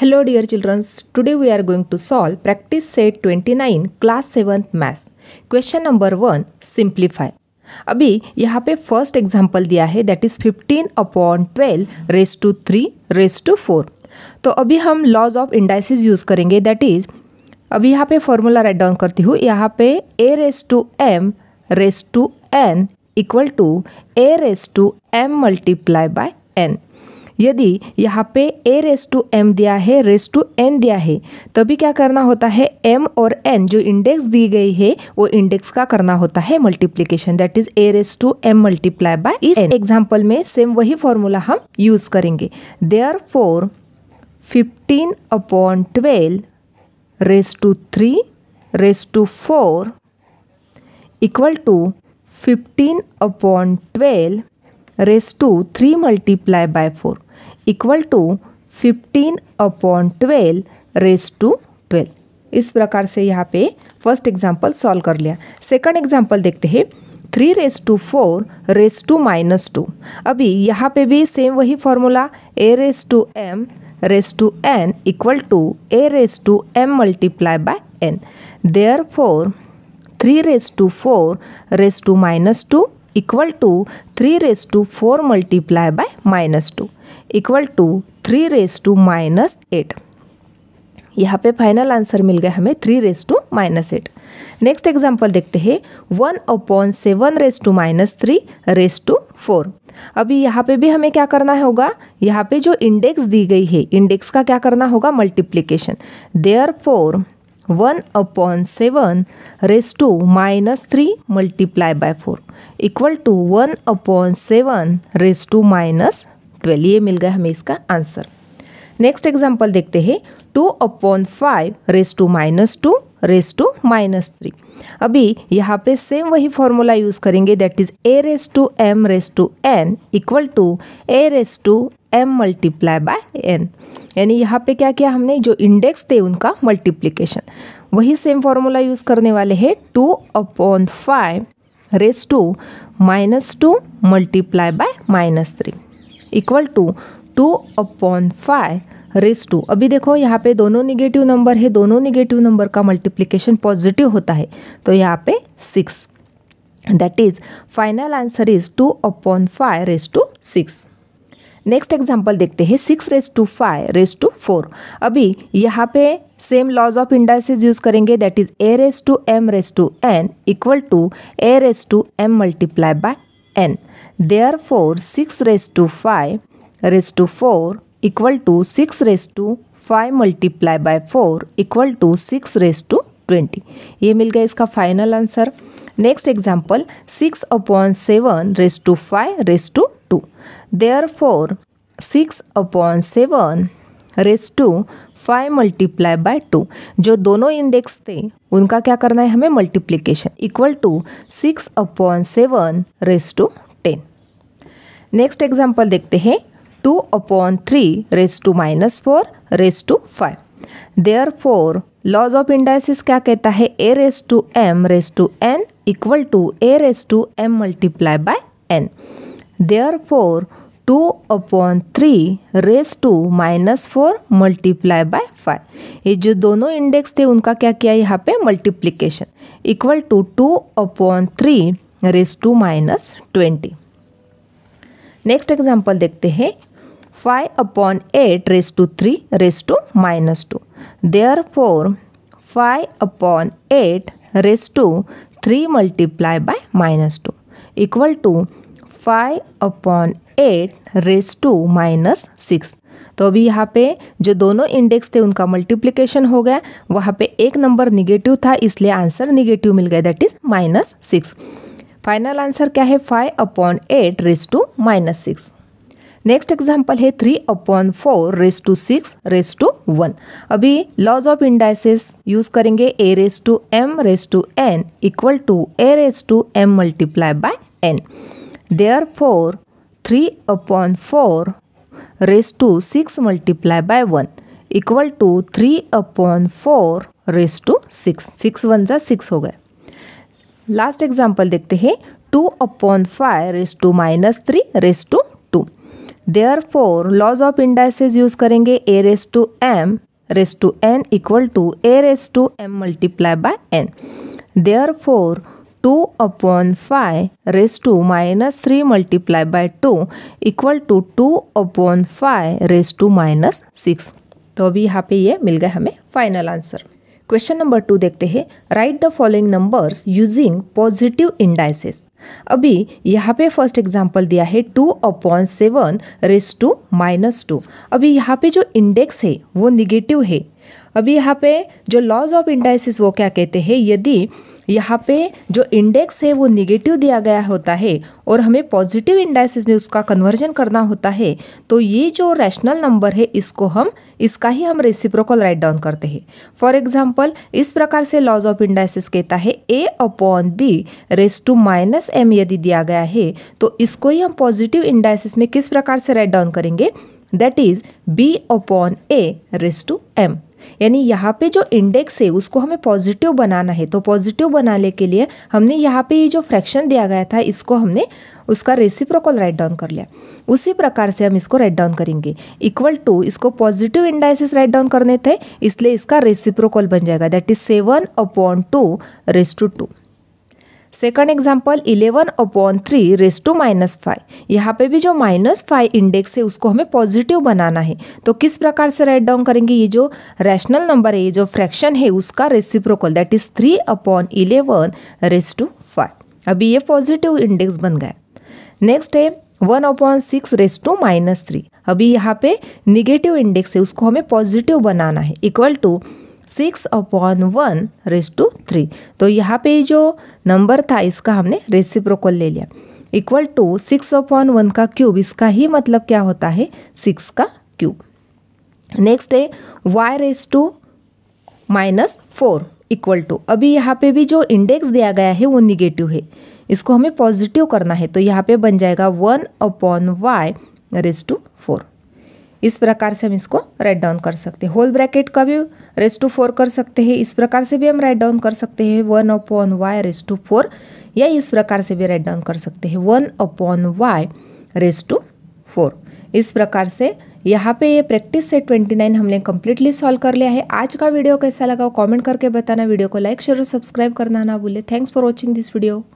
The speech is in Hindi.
Hello dear children, today we are going to solve practice set 29 class 7th maths. Question number 1 simplify. अभी यहाँ पे फर्स्ट एग्जाम्पल दिया है that is 15 upon 12 raise to 3 raise to 4. तो अभी हम लॉज ऑफ इंडाइसिस यूज़ करेंगे दैट इज़ अभी यहाँ पे फॉर्मूला राइट डाउन करती हूँ यहाँ पे a raise to m raise to n equal to a raise to m multiply by n यदि यहाँ पे ए रेस टू एम दिया है रेस टू एन दिया है तभी क्या करना होता है एम और एन जो इंडेक्स दी गई है वो इंडेक्स का करना होता है multiplication that is a raise to m multiply by इस एग्जाम्पल में सेम वही फॉर्मूला हम यूज करेंगे therefore fifteen upon twelve raise to three raise to four equal to fifteen upon twelve raise to three multiply by four equal to fifteen upon twelve raise to twelve इस प्रकार से यहाँ पे फर्स्ट एग्जाम्पल सॉल्व कर लिया सेकंड एग्जाम्पल देखते हैं three raise to four raise to minus two अभी यहाँ पे भी सेम वही formula a raise to m raise to n equal to a raise to m multiply by n therefore three raise to four raise to minus two equal to three raise to four multiply by minus two equal to three raise to minus eight यहाँ पे फाइनल आंसर मिल गया हमें three raise to minus eight next example देखते हैं one upon seven raise to minus three raise to four अभी यहाँ पे भी हमें क्या करना होगा यहाँ पे जो इंडेक्स दी गई है इंडेक्स का क्या करना होगा multiplication therefore one upon seven raise to minus three multiply by four equal to one upon seven raise to minus twelve ये मिल गया हमें इसका आंसर नेक्स्ट एग्जाम्पल देखते हैं two upon five raise to minus two raise to minus three अभी यहाँ पे सेम वही फॉर्मूला यूज़ करेंगे that is a raise to m raise to n equal to a raise to m multiply by n यानी यहाँ पे क्या किया हमने जो इंडेक्स थे उनका मल्टीप्लीकेशन वही सेम फॉर्मूला यूज़ करने वाले है two upon five raise to minus two multiply by minus three equal to two upon five raise to अभी देखो यहाँ पे दोनों निगेटिव नंबर है दोनों निगेटिव नंबर का मल्टीप्लिकेशन पॉजिटिव होता है तो यहाँ पे six that is final answer is two upon five raise to six next example देखते हैं six raise to five raise to four अभी यहाँ पे same laws of indices use करेंगे that is a raise to m raise to n equal to a raise to m multiply by n. Therefore, 6 raised to 5 raised to 4 equal to 6 raised to 5 multiplied by 4 equal to 6 raised to 20. ये मिल गया इसका final answer next example six upon seven raise to five raise to two therefore six upon seven raise to five multiply by two जो दोनों इंडेक्स थे उनका क्या करना है हमें multiplication equal to six upon seven raise to ten next example देखते हैं two upon three raise to minus four raise to five therefore laws of indices क्या कहता है a raise to m raise to n equal to a raise to m multiply by n therefore two upon three raise to minus four multiply by five ये जो दोनों इंडेक्स थे उनका क्या किया यहाँ पे multiplication equal to two upon three raise to minus twenty next example देखते हैं five upon eight raise to three raise to minus two therefore five upon eight raise to three multiply by minus two equal to five upon eight raise to minus six तो अभी यहाँ पे जो दोनों इंडेक्स थे उनका मल्टीप्लिकेशन हो गया वहाँ पे एक नंबर निगेटिव था इसलिए आंसर निगेटिव मिल गया that is minus six final answer क्या है five upon eight raise to minus six next example है three upon four raise to six raise to one अभी लॉज ऑफ इंडाइसेस यूज करेंगे a raise to m raise to n equal to a raise to m multiply by n Therefore, 3 upon four raise to six multiplied by one equal to three upon four raise to six six one जा सिक्स हो गए लास्ट एग्जाम्पल देखते हैं two upon five raise to minus three raise to two therefore laws of indices use करेंगे a raise to m raise to n equal to a raise to m multiply by n therefore two upon five raise to minus three multiply by two equal to two upon five raise to minus six तो अभी यहाँ पे ये मिल गया हमें final answer question number two देखते हैं write the following numbers using positive indices अभी यहाँ पे फर्स्ट एग्जांपल दिया है two upon seven raise to minus two अभी यहाँ पे जो इंडेक्स है वो निगेटिव है अभी यहाँ पे जो लॉज ऑफ इंडाइसिस वो क्या कहते हैं यदि यहाँ पे जो इंडेक्स है वो निगेटिव दिया गया होता है और हमें पॉजिटिव इंडाइसिस में उसका कन्वर्जन करना होता है तो ये जो रैशनल नंबर है इसको हम इसका ही हम रेसिप्रोकल राइट डाउन करते हैं फॉर एग्जाम्पल इस प्रकार से लॉज ऑफ इंडाइसिस कहता है a upon b raise to minus m यदि दिया गया है तो इसको ही हम पॉजिटिव इंडाइसिस में किस प्रकार से राइट डाउन करेंगे that is b upon a raise to m यानी यहाँ पे जो इंडेक्स है उसको हमें पॉजिटिव बनाना है तो पॉजिटिव बनाने के लिए हमने यहाँ पे ये जो फ्रैक्शन दिया गया था इसको हमने उसका रेसिप्रोकल राइट डाउन कर लिया उसी प्रकार से हम इसको राइट डाउन करेंगे इक्वल टू इसको पॉजिटिव इंडाइसिस राइट डाउन करने थे इसलिए इसका रेसिप्रोकल बन जाएगा that is seven upon two raise to two second example eleven upon three raise to minus five यहाँ पे भी जो माइनस फाइव इंडेक्स है उसको हमें पॉजिटिव बनाना है तो किस प्रकार से राइट डाउन करेंगे ये जो रैशनल नंबर है ये जो फ्रैक्शन है उसका reciprocal that is three upon eleven raise to five अभी ये पॉजिटिव इंडेक्स बन गया नेक्स्ट है one upon six raise to minus three अभी यहाँ पे निगेटिव इंडेक्स है उसको हमें पॉजिटिव बनाना है equal to six upon one raise to three तो यहाँ पे जो नंबर था इसका हमने रेसिप्रोकल ले लिया equal to six upon one का क्यूब इसका ही मतलब क्या होता है सिक्स का क्यूब नेक्स्ट है y raise to minus four equal to अभी यहाँ पे भी जो इंडेक्स दिया गया है वो निगेटिव है इसको हमें पॉजिटिव करना है तो यहाँ पे बन जाएगा one upon y raise to four इस प्रकार से हम इसको राइट डाउन कर सकते हैं होल ब्रैकेट का भी रेस टू फोर कर सकते हैं इस प्रकार से भी हम राइट डाउन कर सकते हैं one upon y raise to four या इस प्रकार से भी राइट डाउन कर सकते हैं one upon y raise to four इस प्रकार से यहाँ पे ये प्रैक्टिस से 29 हमने कम्प्लीटली सॉल्व कर लिया है आज का वीडियो कैसा लगा कमेंट करके बताना वीडियो को लाइक शेयर और सब्सक्राइब करना ना भूले thanks for watching this video